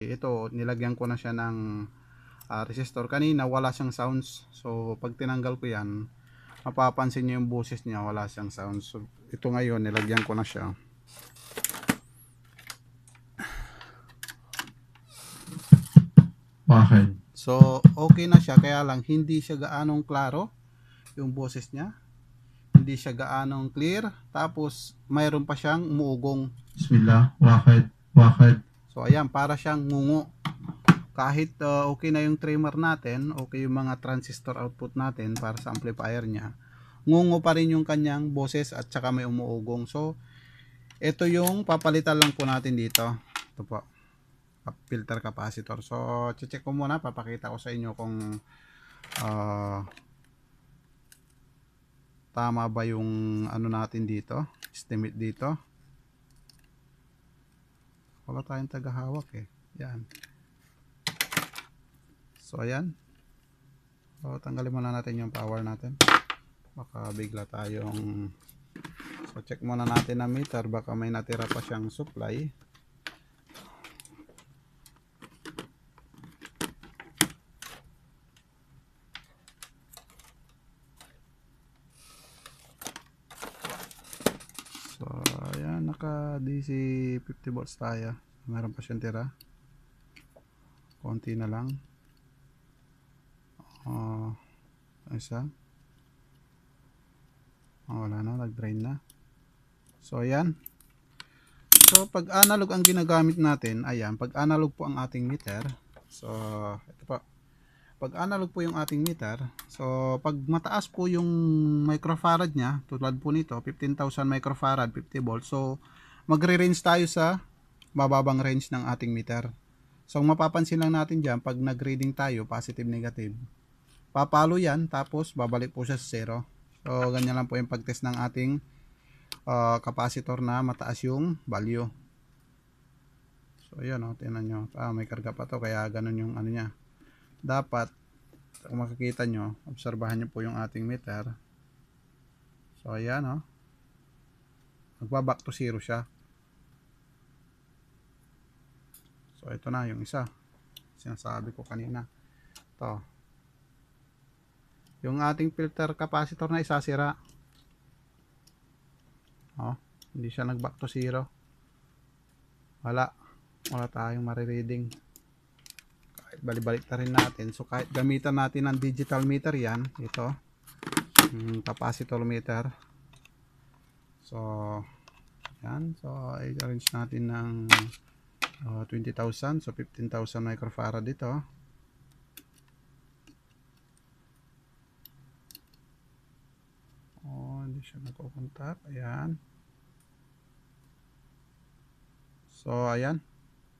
ito nilagyan ko na siya ng uh, resistor kanina wala siyang sounds so pag tinanggal ko yan mapapansin nyo yung boses niya wala siyang sounds so, ito ngayon nilagyan ko na siya bakit? so okay na siya kaya lang hindi siya gaanong klaro yung boses niya hindi siya gaanong clear tapos mayroon pa siyang muugong bismillah wakad wakad So ayan, para siyang ngungo. Kahit uh, okay na yung trimmer natin, okay yung mga transistor output natin para sa amplifier niya, ngungo pa rin yung kanyang boses at saka may umuugong. So, ito yung papalitan lang po natin dito. Ito po, filter capacitor. So, check ko muna, papakita ko sa inyo kung uh, tama ba yung ano natin dito, estimate dito wala tayong tagahawak eh yan so ayan so tanggalin muna natin yung power natin baka bigla tayong so check muna natin na meter baka may natira pa siyang supply DC 50 volts tayo meron pa siyang tira konti na lang uh, isa oh, wala na nag drain na so ayan so pag analog ang ginagamit natin ayan pag analog po ang ating meter so ito pa pag analog po yung ating meter so pag mataas po yung microfarad niya tulad po nito 15,000 microfarad 50 volts so magre-range tayo sa mababang range ng ating meter. So, ang mapapansin lang natin dyan, pag nag-reading tayo, positive, negative, papalo yan, tapos babalik po siya sa zero. So, ganyan lang po yung pag-test ng ating uh, capacitor na mataas yung value. So, yun, oh, tinan nyo. Ah, may karga pa to, kaya ganun yung ano niya. Dapat, kung makikita nyo, obserbahan nyo po yung ating meter. So, ayan, oh. Magba-back to zero siya. So, ito na yung isa. Sinasabi ko kanina. To. Yung ating filter capacitor na isasira. Oh, hindi siya nag-back to zero. Wala. Wala tayong marireading. Kahit balibalik na rin natin. So, kahit gamitan natin ng digital meter yan, ito, yung hmm, capacitor meter, So, yan. So, i-arrange natin ng uh, 20,000. So, 15,000 microfarad dito. Oh, hindi siya nagkukontak. Ayan. So, ayan.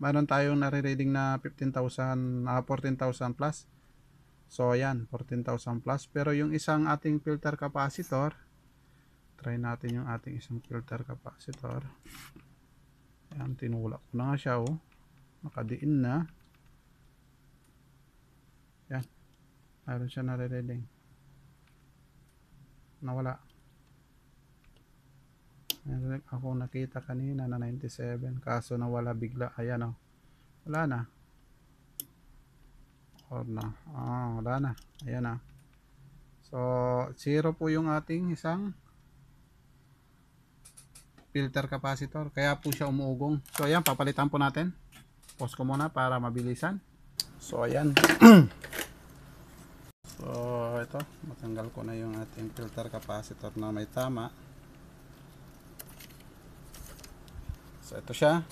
Meron tayong nare-reading na 15,000, uh, 14,000 plus. So, ayan. 14,000 plus. Pero yung isang ating filter capacitor, try natin yung ating isang filter capacitor ayan tinulak ko na nga siya oh. nakadiin na ayan meron siya nare-reading nawala meron ako nakita kanina na 97 kaso nawala bigla ayan oh wala na or na ah, wala na ayan na ah. so zero po yung ating isang filter capacitor kaya po siya umuugong so ayan papalitan po natin pause ko muna para mabilisan so ayan so ito matanggal ko na yung ating filter capacitor na may tama so ito siya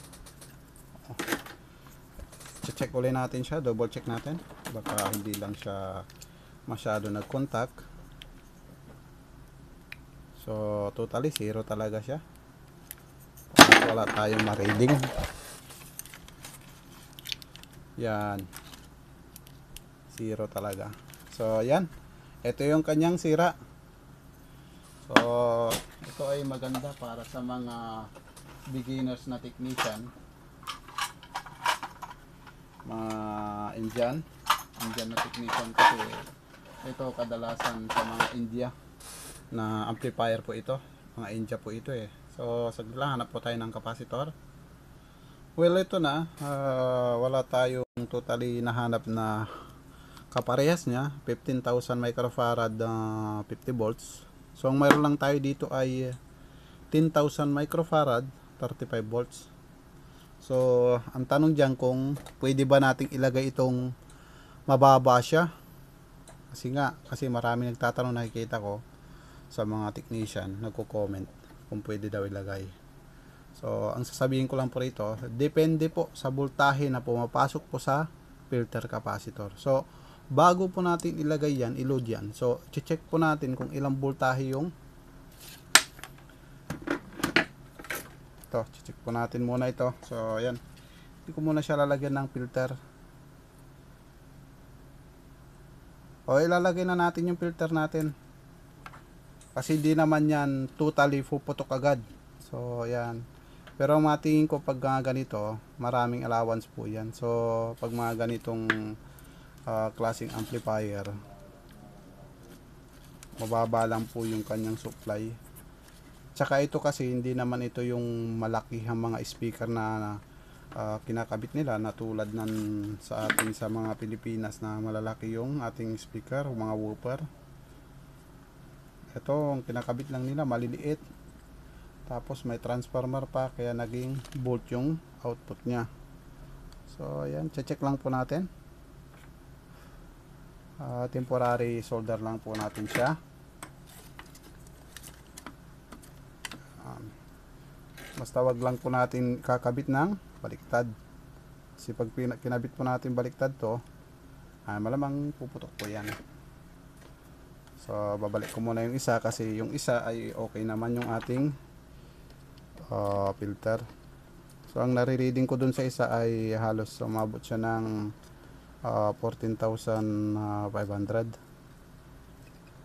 check ulit natin siya double check natin baka hindi lang siya masyado nag contact So, totally zero talaga siya wala tayong ma-reading yan zero talaga so yan ito yung kanyang sira so ito ay maganda para sa mga beginners na technician mga Indian Indian na technician kasi ito kadalasan sa mga India na amplifier po ito mga India po ito eh So, saglit lang, hanap po tayo ng capacitor. Well, ito na. Uh, wala tayong totally nahanap na kaparehas niya. 15,000 microfarad uh, ah, 50 volts. So, ang mayroon lang tayo dito ay 10,000 microfarad 35 volts. So, ang tanong dyan kung pwede ba nating ilagay itong mababa siya. Kasi nga, kasi marami nagtatanong nakikita ko sa mga technician, nagko-comment kung pwede daw ilagay. So, ang sasabihin ko lang po rito, depende po sa voltahe na pumapasok po sa filter capacitor. So, bago po natin ilagay yan, iload yan. So, check po natin kung ilang voltahe yung ito. Check po natin muna ito. So, ayan. Hindi ko muna siya lalagyan ng filter. O, ilalagay na natin yung filter natin. Kasi hindi naman yan totally puputok agad. So, yan. Pero ang matingin ko pag mga ganito, maraming allowance po yan. So, pag mga ganitong uh, klaseng amplifier, mababa lang po yung kanyang supply. Tsaka ito kasi hindi naman ito yung malaki malakihang mga speaker na uh, kinakabit nila na tulad ng sa atin sa mga Pilipinas na malalaki yung ating speaker, mga woofer ito kinakabit lang nila maliliit tapos may transformer pa kaya naging volt yung output nya so ayan check lang po natin uh, temporary solder lang po natin siya um, mas tawag lang po natin kakabit ng baliktad si pag kinabit po natin baliktad to ay ah, malamang puputok po yan So, babalik ko muna yung isa kasi yung isa ay okay naman yung ating uh, filter. So, ang nare-reading ko dun sa isa ay halos umabot siya ng uh, ah, 14,500.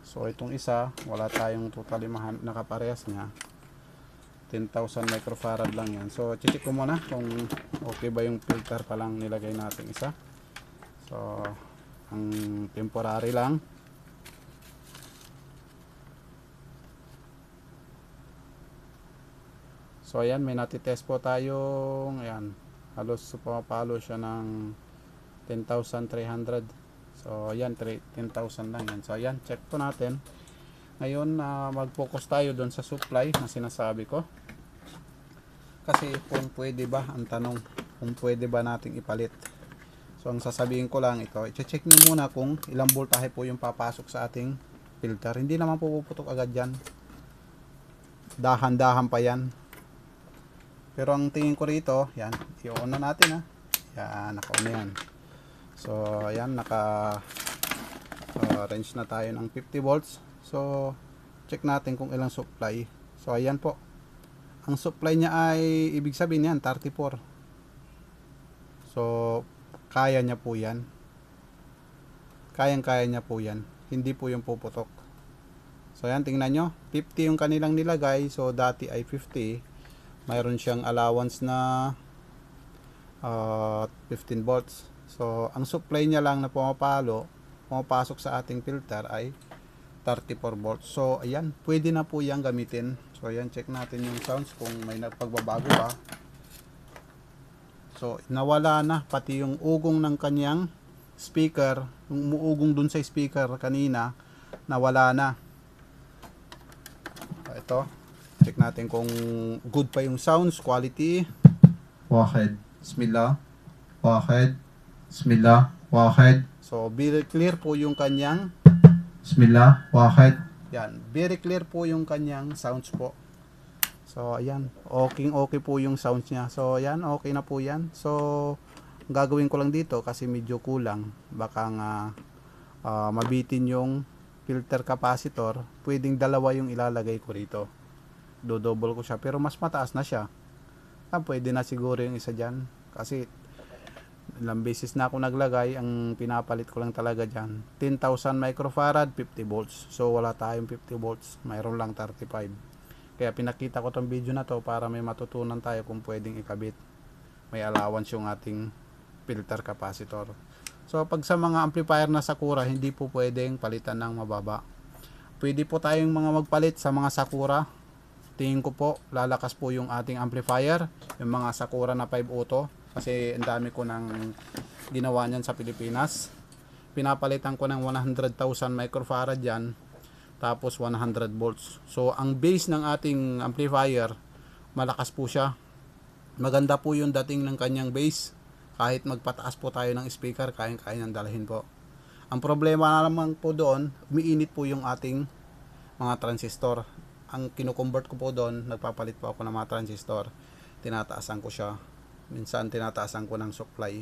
So, itong isa, wala tayong totally nakaparehas niya. 10,000 microfarad lang yan. So, chichik ko muna kung okay ba yung filter palang nilagay natin isa. So, ang temporary lang So ayan, may natitest po tayong ayan, halos pumapalo siya ng 10,300. So ayan, 10,000 lang yan. So ayan, check po natin. Ngayon, uh, mag-focus tayo doon sa supply na sinasabi ko. Kasi kung pwede ba, ang tanong, kung pwede ba nating ipalit. So ang sasabihin ko lang ito, i-check niyo muna kung ilang voltahe po yung papasok sa ating filter. Hindi naman po puputok agad yan. Dahan-dahan pa yan pero ang tingin ko rito, yan, i-on na natin ha. Yan, naka-on na yan. So, ayan, naka uh, range na tayo ng 50 volts. So, check natin kung ilang supply. So, ayan po. Ang supply niya ay, ibig sabihin yan, 34. So, kaya niya po yan. Kayang-kaya niya po yan. Hindi po yung puputok. So, ayan, tingnan nyo. 50 yung kanilang nilagay. So, dati ay 50 mayroon siyang allowance na uh, ah, 15 volts so ang supply niya lang na pumapalo pumapasok sa ating filter ay 34 volts so ayan pwede na po yan gamitin so ayan check natin yung sounds kung may nagpagbabago ba so nawala na pati yung ugong ng kanyang speaker yung umuugong dun sa speaker kanina nawala na so, ito Check natin kung good pa yung sounds, quality. Wahed. Bismillah. Wahed. Bismillah. Wahed. So, very clear po yung kanyang. Bismillah. Wahed. Yan. Very clear po yung kanyang sounds po. So, ayan. Okay, okay po yung sounds niya. So, ayan. Okay na po yan. So, gagawin ko lang dito kasi medyo kulang. Baka nga uh, mabitin yung filter capacitor. Pwedeng dalawa yung ilalagay ko rito do-double ko siya pero mas mataas na siya ah, pwede na siguro yung isa diyan kasi ilang beses na ako naglagay ang pinapalit ko lang talaga diyan. 10,000 microfarad 50 volts so wala tayong 50 volts mayroon lang 35 kaya pinakita ko tong video na to para may matutunan tayo kung pwedeng ikabit may allowance yung ating filter capacitor so pag sa mga amplifier na Sakura hindi po pwedeng palitan ng mababa pwede po tayong mga magpalit sa mga Sakura tingin ko po lalakas po yung ating amplifier yung mga Sakura na 5 auto kasi ang dami ko ng ginawa niyan sa Pilipinas pinapalitan ko ng 100,000 microfarad yan tapos 100 volts so ang base ng ating amplifier malakas po siya maganda po yung dating ng kanyang base kahit magpataas po tayo ng speaker kaya kaya nang dalahin po ang problema na naman po doon umiinit po yung ating mga transistor ang kinukonvert ko po doon, nagpapalit po ako ng mga transistor. Tinataasan ko siya. Minsan tinataasan ko ng supply.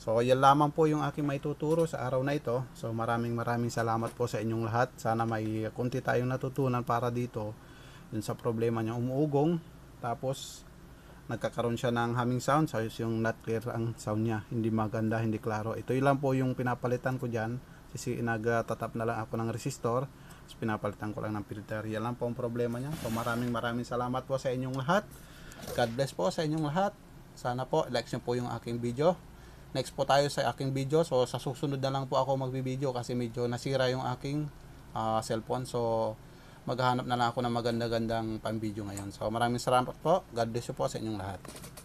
So, yan lamang po yung aking maituturo sa araw na ito. So, maraming maraming salamat po sa inyong lahat. Sana may kunti tayong natutunan para dito dun sa problema niya umuugong. Tapos, nagkakaroon siya ng humming sound. So, yung not clear ang sound niya. Hindi maganda, hindi klaro. Ito yun lang po yung pinapalitan ko dyan. Kasi nagtatap ah, na lang ako ng resistor tapos pinapalitan ko lang ng filter. Yan lang po ang problema niya. So maraming maraming salamat po sa inyong lahat. God bless po sa inyong lahat. Sana po, like nyo po yung aking video. Next po tayo sa aking video. So sa susunod na lang po ako magbibideo kasi medyo nasira yung aking uh, cellphone. So maghahanap na lang ako ng maganda-gandang pang-video ngayon. So maraming salamat po. God bless po sa inyong lahat.